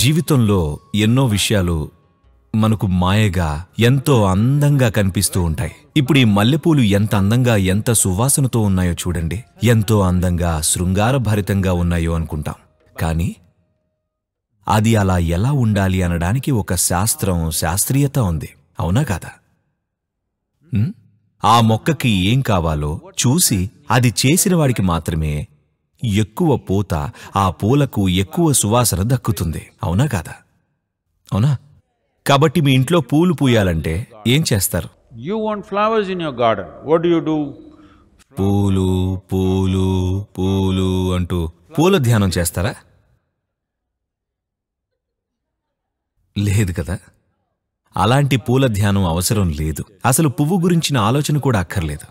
జీవితంలో ఎన్నో విషయాలు మనకు మాయగా ఎంతో అందంగా కనిపిస్తూ ఉంటాయి ఇప్పుడు ఈ మల్లెపూలు ఎంత అందంగా ఎంత సువాసనతో ఉన్నాయో చూడండి ఎంతో అందంగా శృంగారభరితంగా ఉన్నాయో అనుకుంటాం కానీ అది అలా ఎలా ఉండాలి అనడానికి ఒక శాస్త్రం శాస్త్రీయత ఉంది అవునా కాదా ఆ మొక్కకి ఏం కావాలో చూసి అది చేసిన వాడికి మాత్రమే ఎక్కువ పూత ఆ పూలకు ఎక్కువ సువాసన దక్కుతుంది అవునా కాదా అవునా కాబట్టి మీ ఇంట్లో పూలు పూయాలంటే ఏం చేస్తారు you want flowers in your garden what you do పూలు పూలు పూలు అంటూ పూల ధ్యానం చేస్తారా లేదు కదా అలాంటి పూల ధ్యానం అవసరం లేదు అసలు పువ్వు గురించిన ఆలోచన కూడా అక్కర్లేదు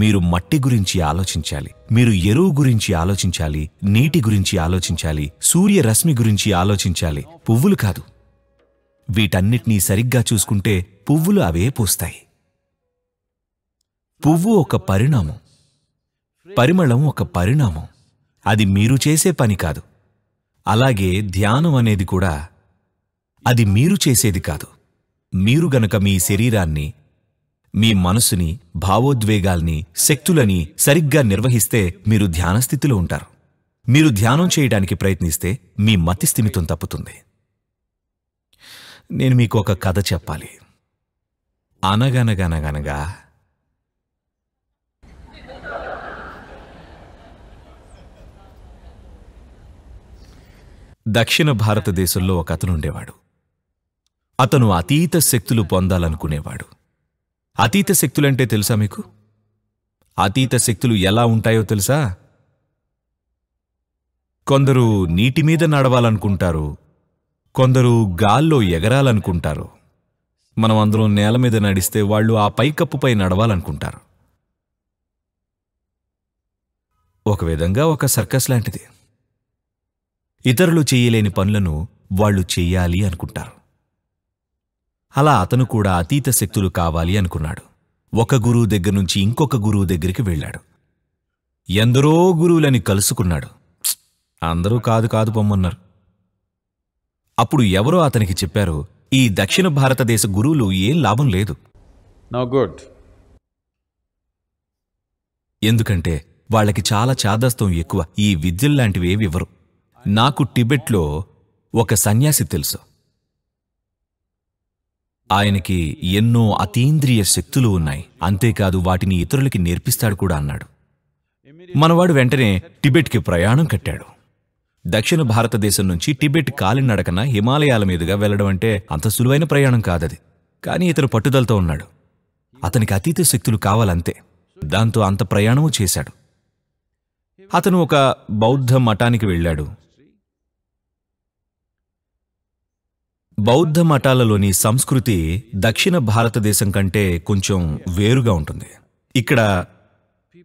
మీరు మట్టి గురించి ఆలోచించాలి మీరు ఎరువు గురించి ఆలోచించాలి నీటి గురించి ఆలోచించాలి సూర్యరశ్మి గురించి ఆలోచించాలి పువ్వులు కాదు వీటన్నిటినీ సరిగ్గా చూసుకుంటే పువ్వులు అవే పూస్తాయి పువ్వు ఒక పరిణామం పరిమళం ఒక పరిణామం అది మీరు చేసే పని కాదు అలాగే ధ్యానం అనేది కూడా అది మీరు చేసేది కాదు మీరు గనక మీ శరీరాన్ని మీ మనసుని భావోద్వేగాల్ని శక్తులని సరిగ్గా నిర్వహిస్తే మీరు ధ్యానస్థితిలో ఉంటారు మీరు ధ్యానం చేయడానికి ప్రయత్నిస్తే మీ మతి స్థిమితం తప్పుతుంది నేను మీకు ఒక కథ చెప్పాలి అనగనగనగనగా దక్షిణ భారతదేశంలో ఒక అతను ఉండేవాడు అతను అతీత శక్తులు పొందాలనుకునేవాడు అతీత శక్తులంటే తెలుసా మీకు అతీత శక్తులు ఎలా ఉంటాయో తెలుసా కొందరు నీటి మీద నడవాలనుకుంటారు కొందరు గాల్లో ఎగరాలనుకుంటారు మనం అందరం నేల మీద నడిస్తే వాళ్ళు ఆ పైకప్పుపై నడవాలనుకుంటారు ఒక విధంగా ఒక సర్కస్ లాంటిది ఇతరులు చేయలేని పనులను వాళ్ళు చేయాలి అనుకుంటారు అలా అతను కూడా అతీత శక్తులు కావాలి అనుకున్నాడు ఒక గురువు దగ్గర నుంచి ఇంకొక గురువు దగ్గరికి వెళ్ళాడు ఎందరో గురువులని కలుసుకున్నాడు అందరూ కాదు కాదు పొమ్మన్నారు అప్పుడు ఎవరో అతనికి చెప్పారు ఈ దక్షిణ భారతదేశ గురువులు ఏం లాభం లేదు గుడ్ ఎందుకంటే వాళ్ళకి చాలా చాదస్తం ఎక్కువ ఈ విద్యల్లాంటివేవివ్వరు నాకు టిబెట్లో ఒక సన్యాసి తెలుసు ఆయనకి ఎన్నో అతీంద్రియ శక్తులు ఉన్నాయి అంతేకాదు వాటిని ఇతరులకి నేర్పిస్తాడు కూడా అన్నాడు మనవాడు వెంటనే టిబెట్కి ప్రయాణం కట్టాడు దక్షిణ భారతదేశం నుంచి టిబెట్ కాలినడకన హిమాలయాల మీదుగా వెళ్లడం అంటే అంత సులువైన ప్రయాణం కాదది కానీ ఇతను పట్టుదలతో ఉన్నాడు అతనికి అతీత శక్తులు కావాలంతే దాంతో అంత ప్రయాణము చేశాడు అతను ఒక బౌద్ధ మఠానికి వెళ్ళాడు బౌద్ధ మఠాలలోని సంస్కృతి దక్షిణ భారతదేశం కంటే కొంచెం వేరుగా ఉంటుంది ఇక్కడ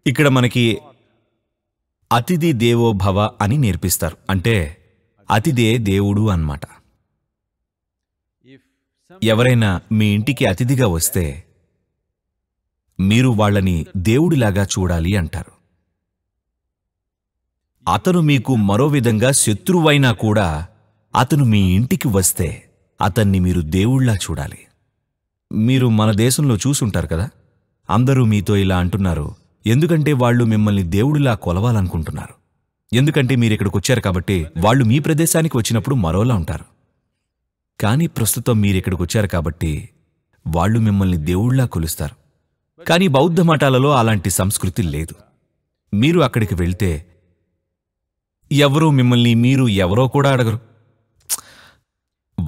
ఇక్కడ మనకి అతిథి దేవోభవ అని నేర్పిస్తారు అంటే అతిథే దేవుడు అన్నమాట ఎవరైనా మీ ఇంటికి అతిథిగా వస్తే మీరు వాళ్ళని దేవుడిలాగా చూడాలి అంటారు అతను మీకు మరో విధంగా శత్రువైనా కూడా అతను మీ ఇంటికి వస్తే అతన్ని మీరు దేవుళ్లా చూడాలి మీరు మన దేశంలో చూసుంటారు కదా అందరూ మీతో ఇలా అంటున్నారు ఎందుకంటే వాళ్ళు మిమ్మల్ని దేవుడిలా కొలవాలనుకుంటున్నారు ఎందుకంటే మీరిక్కడికి వచ్చారు కాబట్టి వాళ్ళు మీ ప్రదేశానికి వచ్చినప్పుడు మరోలా ఉంటారు కానీ ప్రస్తుతం మీరు ఇక్కడికి వచ్చారు కాబట్టి వాళ్ళు మిమ్మల్ని దేవుళ్లా కొలుస్తారు కానీ బౌద్ధ మఠాలలో అలాంటి సంస్కృతి లేదు మీరు అక్కడికి వెళ్తే ఎవరూ మిమ్మల్ని మీరు ఎవరో కూడా అడగరు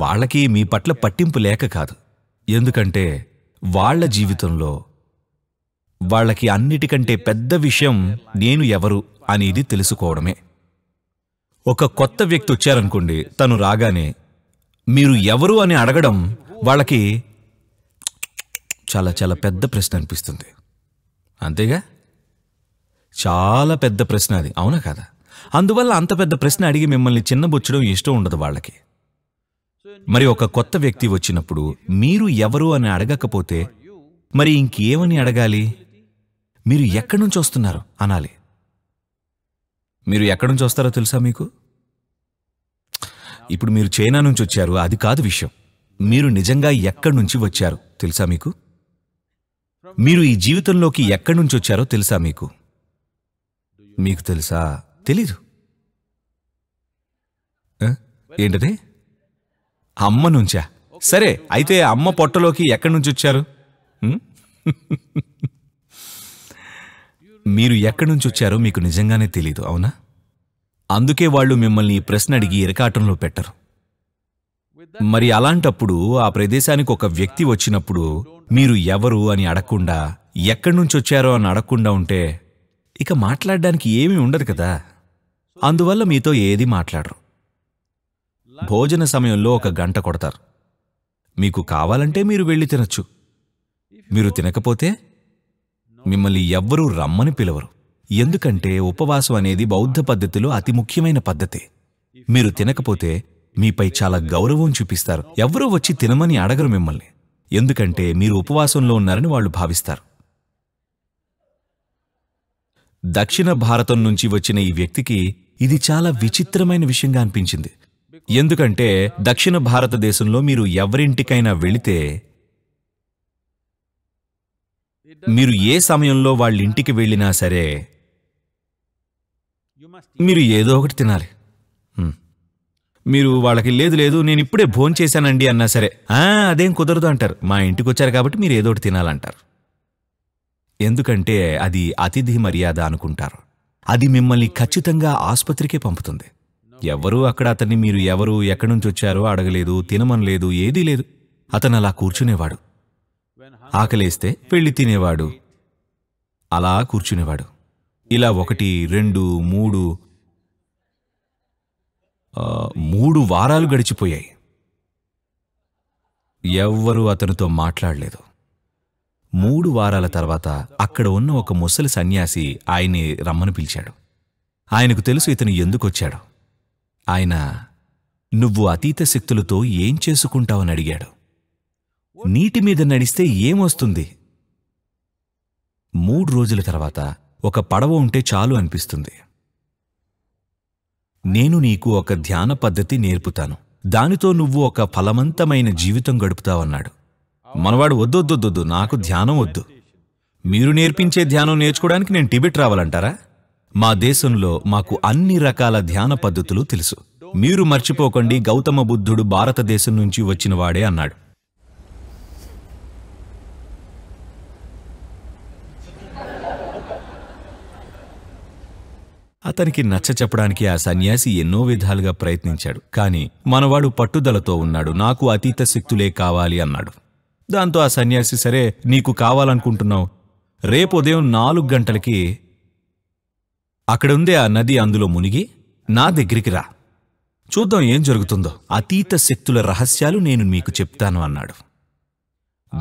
వాళ్ళకి మీ పట్ల పట్టింపు లేక కాదు ఎందుకంటే వాళ్ల జీవితంలో వాళ్ళకి అన్నిటికంటే పెద్ద విషయం నేను ఎవరు అనేది తెలుసుకోవడమే ఒక కొత్త వ్యక్తి వచ్చారనుకోండి తను రాగానే మీరు ఎవరు అని అడగడం వాళ్ళకి చాలా చాలా పెద్ద ప్రశ్న అనిపిస్తుంది అంతేగా చాలా పెద్ద ప్రశ్న అది అవునా కదా అందువల్ల అంత పెద్ద ప్రశ్న అడిగి మిమ్మల్ని చిన్నబుచ్చడం ఇష్టం ఉండదు వాళ్ళకి మరి ఒక కొత్త వ్యక్తి వచ్చినప్పుడు మీరు ఎవరు అని అడగకపోతే మరి ఇంకేమని అడగాలి మీరు ఎక్కడి నుంచి వస్తున్నారు అనాలి మీరు ఎక్కడి నుంచి వస్తారో తెలుసా మీకు ఇప్పుడు మీరు చైనా నుంచి వచ్చారు అది కాదు విషయం మీరు నిజంగా ఎక్కడి నుంచి వచ్చారు తెలుసా మీకు మీరు ఈ జీవితంలోకి ఎక్కడి నుంచి వచ్చారో తెలుసా మీకు మీకు తెలుసా తెలీదు ఏంటది అమ్మ నుంచా సరే అయితే అమ్మ పొట్టలోకి ఎక్కడి నుంచి వచ్చారు మీరు ఎక్కడి నుంచి వచ్చారో మీకు నిజంగానే తెలీదు అవునా అందుకే వాళ్ళు మిమ్మల్ని ఈ ప్రశ్న అడిగి ఇరకాటంలో పెట్టరు మరి అలాంటప్పుడు ఆ ప్రదేశానికి ఒక వ్యక్తి వచ్చినప్పుడు మీరు ఎవరు అని అడగకుండా ఎక్కడి నుంచి వచ్చారో అని అడగకుండా ఉంటే ఇక మాట్లాడడానికి ఏమీ ఉండదు కదా అందువల్ల మీతో ఏది మాట్లాడరు భోజన సమయంలో ఒక గంట కొడతారు మీకు కావాలంటే మీరు వెళ్ళి తినచ్చు మీరు తినకపోతే మిమ్మల్ని ఎవ్వరూ రమ్మని పిలవరు ఎందుకంటే ఉపవాసం అనేది బౌద్ధ పద్ధతిలో అతి ముఖ్యమైన పద్ధతి మీరు తినకపోతే మీపై చాలా గౌరవం చూపిస్తారు ఎవరూ వచ్చి తినమని అడగరు మిమ్మల్ని ఎందుకంటే మీరు ఉపవాసంలో ఉన్నారని వాళ్ళు భావిస్తారు దక్షిణ భారతం నుంచి వచ్చిన ఈ వ్యక్తికి ఇది చాలా విచిత్రమైన విషయంగా అనిపించింది ఎందుకంటే దక్షిణ భారతదేశంలో మీరు ఎవరింటికైనా వెళితే మీరు ఏ సమయంలో వాళ్ళ ఇంటికి వెళ్ళినా సరే మీరు ఏదో ఒకటి తినాలి మీరు వాళ్ళకి లేదు లేదు నేను ఇప్పుడే భోజనం చేశానండి అన్నా సరే అదేం కుదరదు అంటారు మా ఇంటికి వచ్చారు కాబట్టి మీరు ఏదో ఒకటి తినాలంటారు ఎందుకంటే అది అతిథి మర్యాద అనుకుంటారు అది మిమ్మల్ని ఖచ్చితంగా ఆసుపత్రికే పంపుతుంది ఎవ్వరూ అక్కడ అతన్ని మీరు ఎవరు ఎక్కడి నుంచి వచ్చారో అడగలేదు తినమనలేదు ఏదీ లేదు అతను అలా కూర్చునేవాడు ఆకలేస్తే పెళ్లి తినేవాడు అలా కూర్చునేవాడు ఇలా ఒకటి రెండు మూడు మూడు వారాలు గడిచిపోయాయి ఎవ్వరూ అతనితో మాట్లాడలేదు మూడు వారాల తర్వాత అక్కడ ఉన్న ఒక ముసలి సన్యాసి ఆయన్ని రమ్మని పిలిచాడు ఆయనకు తెలుసు ఇతను ఎందుకొచ్చాడో ఆయన నువ్వు అతీత శక్తులతో ఏం చేసుకుంటావని అడిగాడు నీటి మీద నడిస్తే ఏమొస్తుంది మూడు రోజుల తర్వాత ఒక పడవ ఉంటే చాలు అనిపిస్తుంది నేను నీకు ఒక ధ్యాన పద్ధతి నేర్పుతాను దానితో నువ్వు ఒక ఫలవంతమైన జీవితం గడుపుతావన్నాడు మనవాడు వద్దొద్దొద్దొద్దు నాకు ధ్యానం వద్దు మీరు నేర్పించే ధ్యానం నేర్చుకోవడానికి నేను టిబెట్ రావాలంటారా మా దేశంలో మాకు అన్ని రకాల ధ్యాన పద్ధతులు తెలుసు మీరు మర్చిపోకండి గౌతమ బుద్ధుడు భారతదేశం నుంచి వచ్చినవాడే అన్నాడు అతనికి నచ్చ చెప్పడానికి ఆ సన్యాసి ఎన్నో విధాలుగా ప్రయత్నించాడు కాని మనవాడు పట్టుదలతో ఉన్నాడు నాకు అతీత శక్తులే కావాలి అన్నాడు దాంతో ఆ సన్యాసి సరే నీకు కావాలనుకుంటున్నావు రేపు ఉదయం నాలుగు గంటలకి అక్కడుందే ఆ నది అందులో మునిగి నా దగ్గరికి రా చూద్దాం ఏం జరుగుతుందో అతీత శక్తుల రహస్యాలు నేను మీకు చెప్తాను అన్నాడు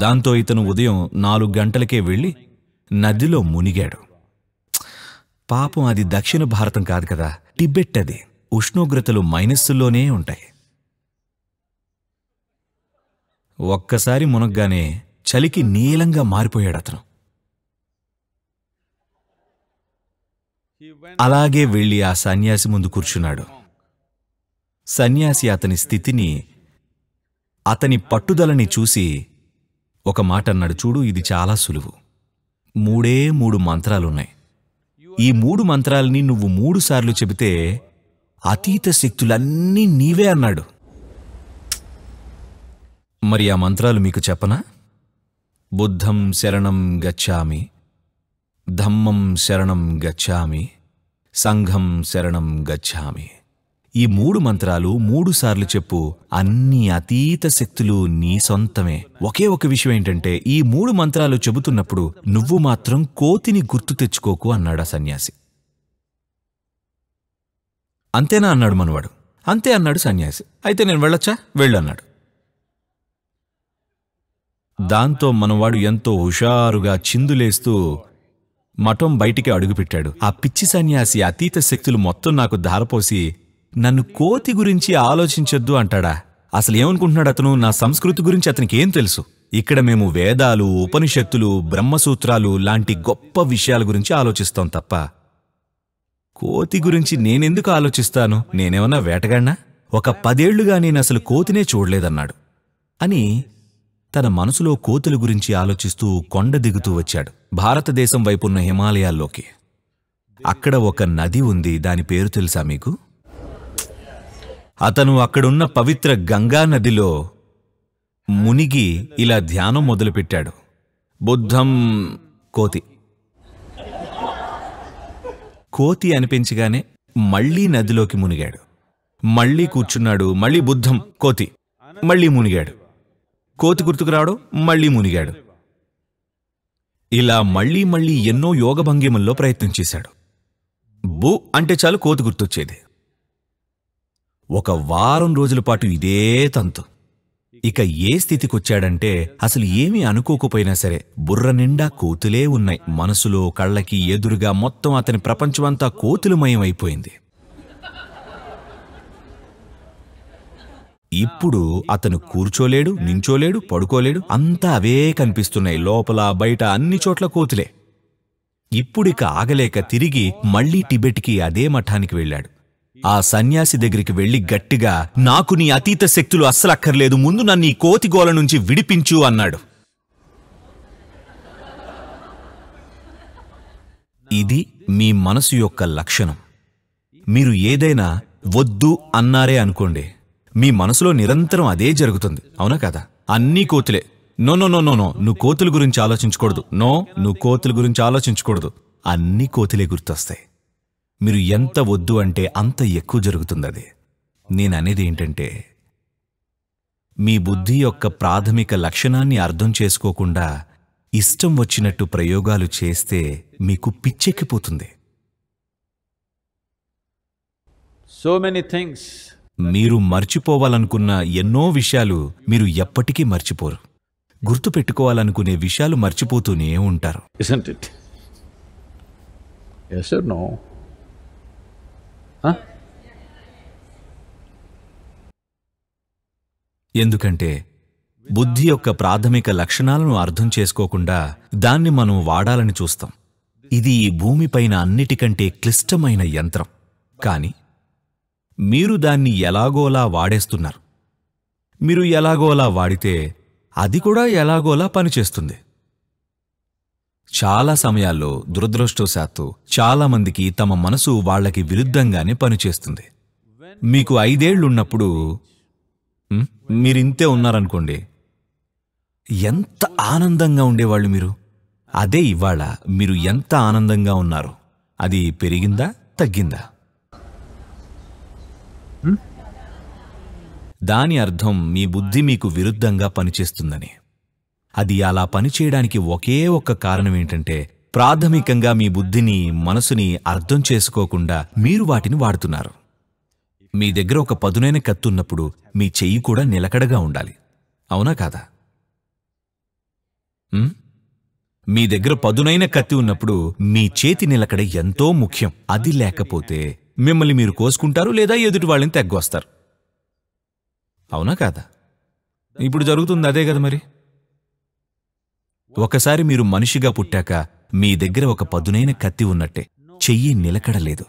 దాంతో ఇతను ఉదయం నాలుగు గంటలకే వెళ్ళి నదిలో మునిగాడు పాపం అది దక్షిణ భారతం కాదు కదా టిబెట్ అది ఉష్ణోగ్రతలు మైనస్సుల్లోనే ఉంటాయి ఒక్కసారి మునగ్గానే చలికి నీలంగా మారిపోయాడు అతను అలాగే వెళ్ళి ఆ సన్యాసి ముందు కూర్చున్నాడు సన్యాసి అతని స్థితిని అతని పట్టుదలని చూసి ఒక మాట అన్నాడు చూడు ఇది చాలా సులువు మూడే మూడు మంత్రాలున్నాయి ఈ మూడు మంత్రాలని నువ్వు మూడుసార్లు చెబితే అతీత శక్తులన్నీ నీవే అన్నాడు మరి ఆ మంత్రాలు మీకు చెప్పనా బుద్ధం శరణం గచ్చామి ధమ్మం శరణం గచ్చామి సంఘం శరణం గచ్చామి ఈ మూడు మంత్రాలు మూడుసార్లు చెప్పు అన్ని అతీత శక్తులు నీ సొంతమే ఒకే ఒక విషయం ఏంటంటే ఈ మూడు మంత్రాలు చెబుతున్నప్పుడు నువ్వు మాత్రం కోతిని గుర్తు తెచ్చుకోకు అన్నాడా సన్యాసి అంతేనా అన్నాడు మనవాడు అంతే అన్నాడు సన్యాసి అయితే నేను వెళ్ళొచ్చా వెళ్ళన్నాడు దాంతో మనవాడు ఎంతో హుషారుగా చిందులేస్తూ మఠం బయటికి అడుగుపెట్టాడు ఆ పిచ్చి సన్యాసి అతీత శక్తులు మొత్తం నాకు ధారపోసి నన్ను కోతి గురించి ఆలోచించొద్దు అంటాడా అసలు ఏమనుకుంటున్నాడు అతను నా సంస్కృతి గురించి అతనికి ఏం తెలుసు ఇక్కడ మేము వేదాలు ఉపనిషత్తులు బ్రహ్మసూత్రాలు లాంటి గొప్ప విషయాల గురించి ఆలోచిస్తాం తప్ప కోతి గురించి నేనెందుకు ఆలోచిస్తాను నేనేమన్నా వేటగాడినా ఒక పదేళ్లుగా నేను అసలు కోతినే చూడలేదన్నాడు అని తన మనసులో కోతుల గురించి ఆలోచిస్తూ కొండ దిగుతూ వచ్చాడు భారతదేశం వైపున్న హిమాలయాల్లోకి అక్కడ ఒక నది ఉంది దాని పేరు తెలుసా మీకు అతను అక్కడున్న పవిత్ర గంగా నదిలో మునిగి ఇలా ధ్యానం మొదలుపెట్టాడు బుద్ధం కోతి కోతి అనిపించగానే మళ్లీ నదిలోకి మునిగాడు మళ్లీ కూర్చున్నాడు మళ్లీ బుద్ధం కోతి మళ్లీ మునిగాడు కోతి గుర్తుకు రావడం మళ్లీ మునిగాడు ఇలా మళ్లీ మళ్లీ ఎన్నో యోగ భంగిమల్లో ప్రయత్నం చేశాడు బు అంటే చాలు కోతి గుర్తొచ్చేది ఒక వారం రోజుల పాటు ఇదే తంతు ఇక ఏ స్థితికొచ్చాడంటే అసలు ఏమీ అనుకోకపోయినా సరే బుర్ర నిండా కోతులే ఉన్నాయి మనసులో కళ్ళకి ఎదురుగా మొత్తం అతని ప్రపంచమంతా కోతులమయం అయిపోయింది ఇప్పుడు అతను కూర్చోలేడు నించోలేడు పడుకోలేడు అంతా అవే కనిపిస్తున్నాయి లోపల బయట అన్ని చోట్ల కోతులే ఇప్పుడిక ఆగలేక తిరిగి మళ్లీ టిబెట్కి అదే మఠానికి వెళ్ళాడు ఆ సన్యాసి దగ్గరికి వెళ్లి గట్టిగా నాకు నీ అతీత శక్తులు అస్సలక్కర్లేదు ముందు నన్ను ఈ కోతిగోల నుంచి విడిపించు అన్నాడు ఇది మీ మనసు యొక్క లక్షణం మీరు ఏదైనా వద్దు అన్నారే అనుకోండి మీ మనసులో నిరంతరం అదే జరుగుతుంది అవునా కదా అన్నీ కోతులే no no no no no నువ్వు కోతుల గురించి ఆలోచించకూడదు నో నువ్వు కోతుల గురించి ఆలోచించకూడదు అన్నీ కోతులే గుర్తొస్తాయి మీరు ఎంత వద్దు అంటే అంత ఎక్కువ జరుగుతుంది అది నేను అనేది ఏంటంటే మీ బుద్ధి యొక్క ప్రాథమిక లక్షణాన్ని అర్థం చేసుకోకుండా ఇష్టం వచ్చినట్టు ప్రయోగాలు చేస్తే మీకు పిచ్చెక్కిపోతుంది సో మెనీ థింగ్స్ మీరు మర్చిపోవాలనుకున్న ఎన్నో విషయాలు మీరు ఎప్పటికీ మర్చిపోరు గుర్తుపెట్టుకోవాలనుకునే విషయాలు మర్చిపోతూనే ఉంటారు ఎందుకంటే బుద్ధి యొక్క ప్రాథమిక లక్షణాలను అర్థం చేసుకోకుండా దాన్ని మనం వాడాలని చూస్తాం ఇది ఈ భూమిపైన అన్నిటికంటే క్లిష్టమైన యంత్రం కానీ మీరు దాన్ని ఎలాగోలా వాడేస్తున్నారు మీరు ఎలాగోలా వాడితే అది కూడా ఎలాగోలా పనిచేస్తుంది చాలా సమయాల్లో దురదృష్టవశాత్తు చాలామందికి తమ మనసు వాళ్లకి విరుద్ధంగానే పనిచేస్తుంది మీకు ఐదేళ్లున్నప్పుడు మీరింతే ఉన్నారనుకోండి ఎంత ఆనందంగా ఉండేవాళ్ళు మీరు అదే ఇవాళ మీరు ఎంత ఆనందంగా ఉన్నారు అది పెరిగిందా తగ్గిందా దాని అర్థం మీ బుద్ధి మీకు విరుద్ధంగా పనిచేస్తుందని అది అలా పనిచేయడానికి ఒకే ఒక్క కారణం ఏంటంటే ప్రాథమికంగా మీ బుద్ధిని మనసుని అర్థం చేసుకోకుండా మీరు వాటిని వాడుతున్నారు మీ దగ్గర ఒక పదునైన కత్తున్నప్పుడు మీ చెయ్యి కూడా నిలకడగా ఉండాలి అవునా కాదా మీ దగ్గర పదునైన కత్తి ఉన్నప్పుడు మీ చేతి నిలకడ ఎంతో ముఖ్యం అది లేకపోతే మిమ్మల్ని మీరు కోసుకుంటారు లేదా ఎదుటి వాళ్ళని తెగ్గొస్తారు అవునా కాదా ఇప్పుడు జరుగుతుంది అదే కదా మరి ఒకసారి మీరు మనిషిగా పుట్టాక మీ దగ్గర ఒక పదునైన కత్తి ఉన్నట్టే చెయ్యి నిలకడలేదు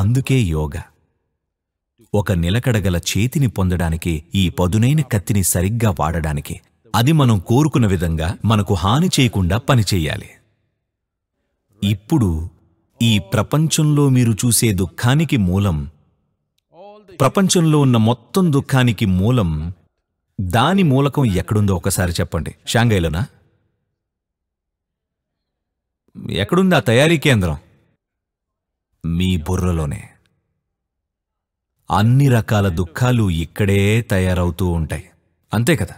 అందుకే యోగా ఒక నిలకడగల చేతిని పొందడానికి ఈ పదునైన కత్తిని సరిగ్గా వాడడానికి అది మనం కోరుకున్న విధంగా మనకు హాని చేయకుండా పనిచేయాలి ఇప్పుడు ఈ ప్రపంచంలో మీరు చూసే దుఃఖానికి మూలం ప్రపంచంలో ఉన్న మొత్తం దుఃఖానికి మూలం దాని మూలకం ఎక్కడుందో ఒకసారి చెప్పండి షాంఘైలోనా ఎక్కడుంది ఆ తయారీ కేంద్రం మీ బుర్రలోనే అన్ని రకాల దుఃఖాలు ఇక్కడే తయారవుతూ ఉంటాయి అంతే కదా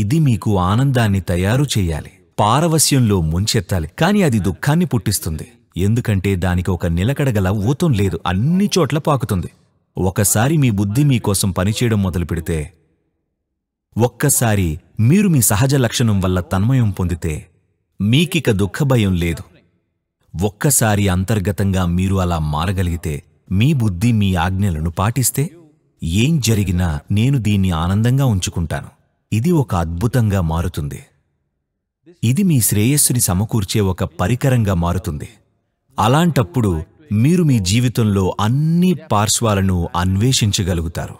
ఇది మీకు ఆనందాన్ని తయారు చేయాలి పారవస్యంలో ముంచెత్తాలి కానీ అది దుఃఖాన్ని పుట్టిస్తుంది ఎందుకంటే దానికి ఒక నిలకడగల ఊతం లేదు అన్ని చోట్ల పాకుతుంది ఒకసారి మీ బుద్ధి మీకోసం పనిచేయడం మొదలు పెడితే ఒక్కసారి మీరు మీ సహజ లక్షణం వల్ల తన్మయం పొందితే మీకిక దుఃఖభయం లేదు ఒక్కసారి అంతర్గతంగా మీరు అలా మారగలిగితే మీ బుద్ధి మీ ఆజ్ఞలను పాటిస్తే ఏం జరిగినా నేను దీన్ని ఆనందంగా ఉంచుకుంటాను ఇది ఒక అద్భుతంగా మారుతుంది ఇది మీ శ్రేయస్సుని సమకూర్చే ఒక పరికరంగా మారుతుంది అలాంటప్పుడు మీరు మీ జీవితంలో అన్ని పార్శ్వాలను అన్వేషించగలుగుతారు